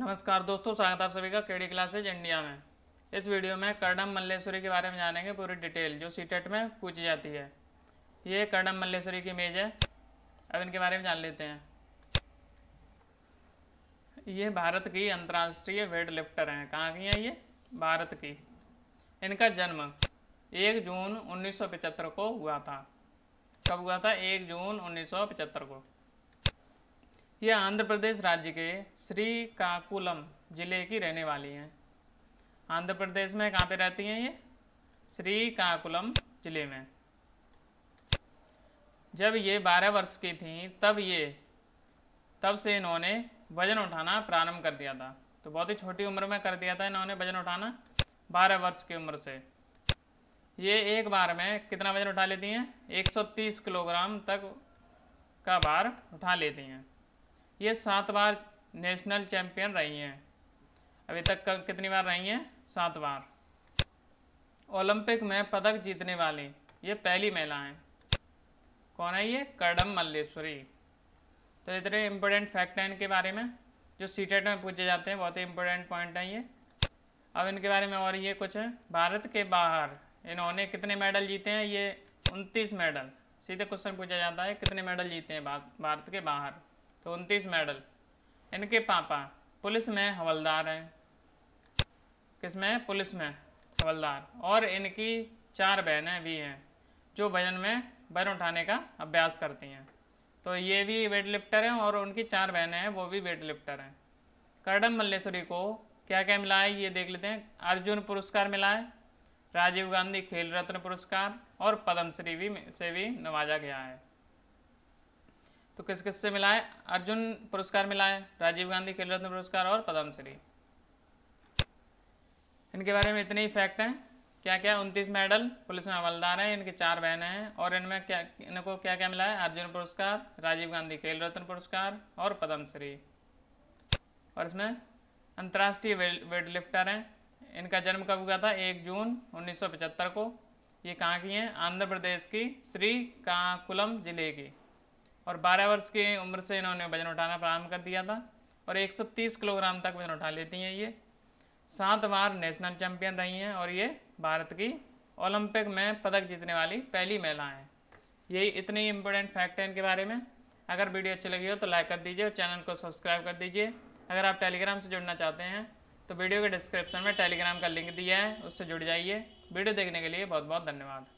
नमस्कार दोस्तों स्वागत आप सभी का केडी क्लासेज इंडिया में इस वीडियो में कर्डम मल्लेश्वरी के बारे में जानेंगे पूरी डिटेल जो सी e में पूछी जाती है ये कर्डम मल्लेश्वरी की इमेज है अब इनके बारे में जान लेते हैं ये भारत की अंतर्राष्ट्रीय वेट लिफ्टर हैं कहाँ की हैं ये भारत की इनका जन्म एक जून उन्नीस को हुआ था कब हुआ था एक जून उन्नीस को यह आंध्र प्रदेश राज्य के श्री काकुलम जिले की रहने वाली हैं आंध्र प्रदेश में कहाँ पे रहती हैं ये श्री काकुलम जिले में जब ये 12 वर्ष की थी तब ये तब से इन्होंने वजन उठाना प्रारंभ कर दिया था तो बहुत ही छोटी उम्र में कर दिया था इन्होंने वजन उठाना 12 वर्ष की उम्र से ये एक बार में कितना वजन उठा लेती हैं 130 किलोग्राम तक का भार उठा लेती हैं ये सात बार नेशनल चैम्पियन रही हैं अभी तक कितनी बार रही हैं सात बार ओलंपिक में पदक जीतने वाली ये पहली महिला हैं कौन है ये कर्डम मल्लेश्वरी तो इतने इम्पोर्टेंट फैक्ट हैं इनके बारे में जो सीटेट e में पूछे जाते हैं बहुत ही इम्पोर्टेंट पॉइंट हैं ये अब इनके बारे में और ये कुछ है भारत के बाहर इन्होंने कितने मेडल जीते हैं ये उनतीस मेडल सीधे क्वेश्चन पूछा जाता है कितने मेडल जीते हैं भारत के बाहर तो उनतीस मेडल इनके पापा पुलिस में हवलदार हैं किस में पुलिस में हवलदार और इनकी चार बहनें भी हैं जो भजन में बर उठाने का अभ्यास करती हैं तो ये भी वेट लिफ्टर हैं और उनकी चार बहनें हैं वो भी वेट लिफ्टर हैं करडम मल्लेश्वरी को क्या क्या मिला है ये देख लेते हैं अर्जुन पुरस्कार मिला है राजीव गांधी खेल रत्न पुरस्कार और पद्मश्री भी से भी नवाजा गया है तो किस किस से मिला है अर्जुन पुरस्कार मिला है राजीव गांधी खेल रत्न पुरस्कार और पद्मश्री इनके बारे में इतने ही फैक्ट हैं क्या क्या उनतीस मेडल पुलिस में हवलदार हैं इनके चार बहनें हैं और इनमें क्या इनको क्या क्या मिला है अर्जुन पुरस्कार राजीव गांधी खेल रत्न पुरस्कार और पद्मश्री और इसमें अंतर्राष्ट्रीय वेट लिफ्टर हैं इनका जन्म कब हुआ था एक जून उन्नीस को ये कहाँ की हैं आंध्र प्रदेश की श्री काकुलम जिले की और 12 वर्ष की उम्र से इन्होंने वजन उठाना प्रारंभ कर दिया था और 130 किलोग्राम तक वजन उठा लेती हैं ये सात बार नेशनल चैम्पियन रही हैं और ये भारत की ओलंपिक में पदक जीतने वाली पहली महिला हैं यही इतने इम्पोर्टेंट फैक्ट हैं इनके बारे में अगर वीडियो अच्छी लगी हो तो लाइक कर दीजिए और चैनल को सब्सक्राइब कर दीजिए अगर आप टेलीग्राम से जुड़ना चाहते हैं तो वीडियो के डिस्क्रिप्शन में टेलीग्राम का लिंक दिया है उससे जुड़ जाइए वीडियो देखने के लिए बहुत बहुत धन्यवाद